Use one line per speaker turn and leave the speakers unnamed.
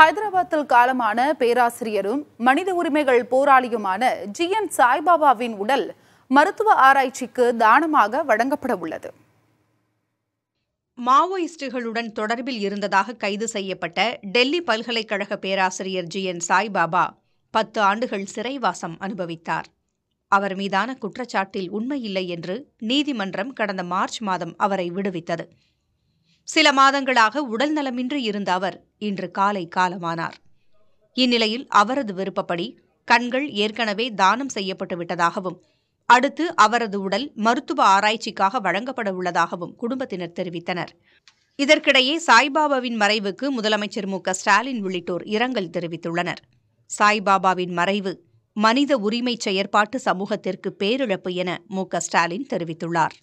ஹைதராபாத்தில் காலமான பேராசிரியரும் மனித உரிமைகள் போராளியுமான ஜி என் சாய்பாபாவின் உடல் மருத்துவ ஆராய்ச்சிக்கு தானமாக வழங்கப்பட உள்ளது
மாவோயிஸ்டுகளுடன் தொடர்பில் இருந்ததாக கைது செய்யப்பட்ட டெல்லி பல்கலைக்கழக பேராசிரியர் ஜி என் சாய்பாபா பத்து ஆண்டுகள் சிறைவாசம் அனுபவித்தார் அவர் மீதான குற்றச்சாட்டில் உண்மையில்லை என்று நீதிமன்றம் கடந்த மார்ச் மாதம் அவரை விடுவித்தது சில மாதங்களாக உடல் நலமின்றி இருந்த அவர் இன்று காலை காலமானார் இந்நிலையில் அவரது விருப்பப்படி கண்கள் ஏற்கனவே தானம் செய்யப்பட்டு விட்டதாகவும் அடுத்து அவரது உடல் மருத்துவ ஆராய்ச்சிக்காக வழங்கப்பட உள்ளதாகவும் குடும்பத்தினர் தெரிவித்தனர் இதற்கிடையே சாய்பாபாவின் மறைவுக்கு முதலமைச்சர் மு ஸ்டாலின் உள்ளிட்டோர் இரங்கல் தெரிவித்துள்ளனர் சாய்பாபாவின் மறைவு மனித உரிமை செயற்பாட்டு சமூகத்திற்கு பேரிழப்பு என மு ஸ்டாலின் தெரிவித்துள்ளார்